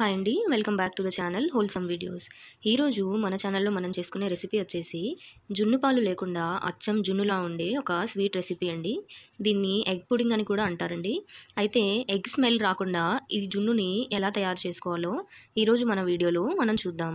hi అండి welcome back to the channel wholesome videos ఈరోజు మన ఛానల్లో మనం చేసుకునే రెసిపీ వచ్చేసి జున్ను పాలు లేకుండా అచ్చం జున్నులా ఉండే ఒక స్వీట్ రెసిపీ అండి దీన్ని ఎగ్ పుడింగ్ అని కూడా అంటారండి అయితే ఎగ్ స్మెల్ రాకుండా ఈ జున్నుని ఎలా తయారు చేసుకోవాలో ఈరోజు మన వీడియోలో మనం చూద్దాం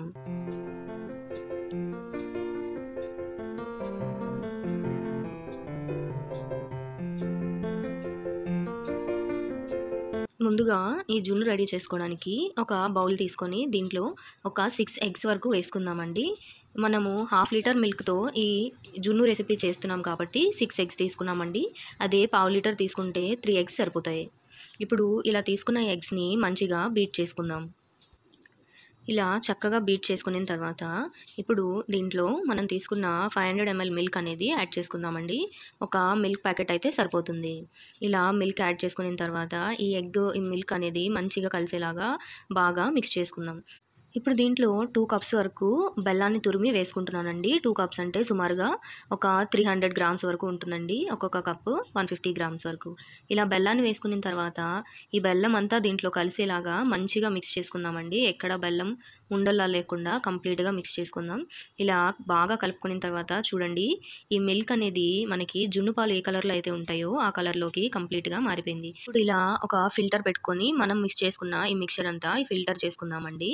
ముందుగా ఈ జున్ను రెడీ చేసుకోవడానికి ఒక బౌల్ తీసుకొని దీంట్లో ఒక సిక్స్ ఎగ్స్ వరకు వేసుకుందామండి మనము హాఫ్ లీటర్ మిల్క్తో ఈ జున్ను రెసిపీ చేస్తున్నాం కాబట్టి సిక్స్ ఎగ్స్ తీసుకున్నామండి అదే పావు లీటర్ తీసుకుంటే త్రీ ఎగ్స్ సరిపోతాయి ఇప్పుడు ఇలా తీసుకున్న ఎగ్స్ని మంచిగా బీట్ చేసుకుందాం ఇలా చక్కగా బీట్ చేసుకున్న తర్వాత ఇప్పుడు దీంట్లో మనం తీసుకున్న ఫైవ్ హండ్రెడ్ ఎంఎల్ మిల్క్ అనేది యాడ్ చేసుకుందామండి ఒక మిల్క్ ప్యాకెట్ అయితే సరిపోతుంది ఇలా మిల్క్ యాడ్ చేసుకున్న తర్వాత ఈ ఎగ్ ఈ మిల్క్ అనేది మంచిగా కలిసేలాగా బాగా మిక్స్ చేసుకుందాం ఇప్పుడు దీంట్లో టూ కప్స్ వరకు బెల్లాన్ని తురిమి వేసుకుంటున్నానండి టూ కప్స్ అంటే సుమారుగా ఒక త్రీ హండ్రెడ్ గ్రామ్స్ వరకు ఉంటుందండి ఒక్కొక్క కప్పు వన్ ఫిఫ్టీ గ్రామ్స్ వరకు ఇలా బెల్లాన్ని వేసుకున్న తర్వాత ఈ బెల్లం అంతా దీంట్లో కలిసేలాగా మంచిగా మిక్స్ చేసుకుందామండి ఎక్కడ బెల్లం ఉండలా లేకుండా కంప్లీట్గా మిక్స్ చేసుకుందాం ఇలా బాగా కలుపుకున్న తర్వాత చూడండి ఈ మిల్క్ అనేది మనకి జున్ను పాలు ఏ కలర్లో అయితే ఉంటాయో ఆ కలర్లోకి కంప్లీట్గా మారిపోయింది ఇప్పుడు ఇలా ఒక ఫిల్టర్ పెట్టుకొని మనం మిక్స్ చేసుకున్న ఈ మిక్చర్ అంతా ఈ ఫిల్టర్ చేసుకుందామండి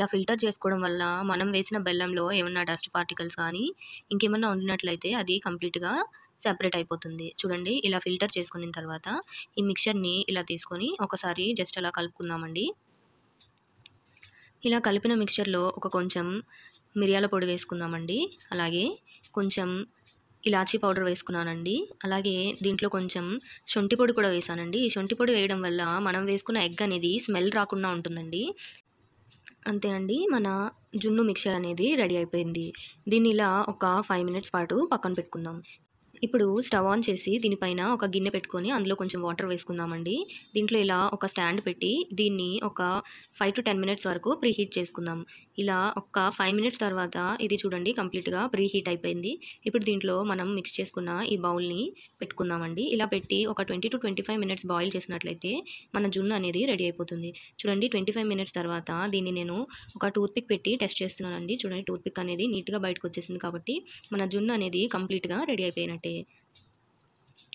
ఇలా ఫిల్టర్ చేసుకోవడం వల్ల మనం వేసిన బెల్లంలో ఏమన్నా డస్ట్ పార్టికల్స్ కానీ ఇంకేమన్నా ఉండినట్లయితే అది కంప్లీట్గా సెపరేట్ అయిపోతుంది చూడండి ఇలా ఫిల్టర్ చేసుకున్న తర్వాత ఈ మిక్చర్ని ఇలా తీసుకొని ఒకసారి జస్ట్ అలా కలుపుకుందామండి ఇలా కలిపిన మిక్చర్లో ఒక కొంచెం మిరియాల పొడి వేసుకుందామండి అలాగే కొంచెం ఇలాచీ పౌడర్ వేసుకున్నానండి అలాగే దీంట్లో కొంచెం శొంఠి పొడి కూడా వేసానండి ఈ శొంఠి పొడి వేయడం వల్ల మనం వేసుకున్న ఎగ్ అనేది స్మెల్ రాకుండా ఉంటుందండి అంతే అండి మన జున్ను మిక్చర్ అనేది రెడీ అయిపోయింది దీన్ని ఇలా ఒక ఫైవ్ మినిట్స్ పాటు పక్కన పెట్టుకుందాం ఇప్పుడు స్టవ్ ఆన్ చేసి దీనిపైన ఒక గిన్నె పెట్టుకొని అందులో కొంచెం వాటర్ వేసుకుందామండి దీంట్లో ఇలా ఒక స్టాండ్ పెట్టి దీన్ని ఒక ఫైవ్ టు టెన్ మినిట్స్ వరకు ప్రీహీట్ చేసుకుందాం ఇలా ఒక ఫైవ్ మినిట్స్ తర్వాత ఇది చూడండి కంప్లీట్గా ప్రీహీట్ అయిపోయింది ఇప్పుడు దీంట్లో మనం మిక్స్ చేసుకున్న ఈ బౌల్ని పెట్టుకుందామండి ఇలా పెట్టి ఒక twenty to twenty five minutes boil చేసినట్లయితే మన జున్ను అనేది రెడీ అయిపోతుంది చూడండి ట్వంటీ ఫైవ్ మినిట్స్ తర్వాత దీన్ని నేను ఒక టూత్పిక్ పెట్టి టెస్ట్ చేస్తున్నానండి చూడండి టూత్పిక్ అనేది నీట్గా బయటకు వచ్చేసింది కాబట్టి మన జున్ను అనేది కంప్లీట్గా రెడీ అయిపోయినట్టే ఓకే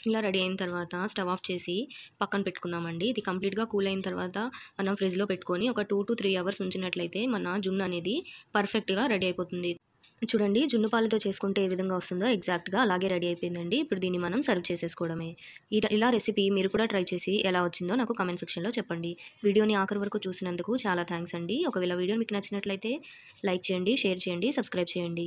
ఇలా రెడీ అయిన తర్వాత స్టవ్ ఆఫ్ చేసి పక్కన పెట్టుకుందామండి ఇది కంప్లీట్గా కూల్ అయిన తర్వాత మనం ఫ్రిడ్జ్లో పెట్టుకొని ఒక టూ టు త్రీ అవర్స్ ఉంచినట్లయితే మన జున్ను అనేది పర్ఫెక్ట్గా రెడీ అయిపోతుంది చూడండి జున్ను పాలతో చేసుకుంటే ఏ విధంగా వస్తుందో ఎగ్జాక్ట్గా అలాగే రెడీ అయిపోయిందండి ఇప్పుడు దీన్ని మనం సర్వ్ చేసేసుకోవడమే ఇలా రెసిపీ మీరు కూడా ట్రై చేసి ఎలా వచ్చిందో నాకు కమెంట్ సెక్షన్లో చెప్పండి వీడియోని ఆఖరి వరకు చూసినందుకు చాలా థ్యాంక్స్ అండి ఒకవేళ వీడియో మీకు నచ్చినట్లయితే లైక్ చేయండి షేర్ చేయండి సబ్స్క్రైబ్ చేయండి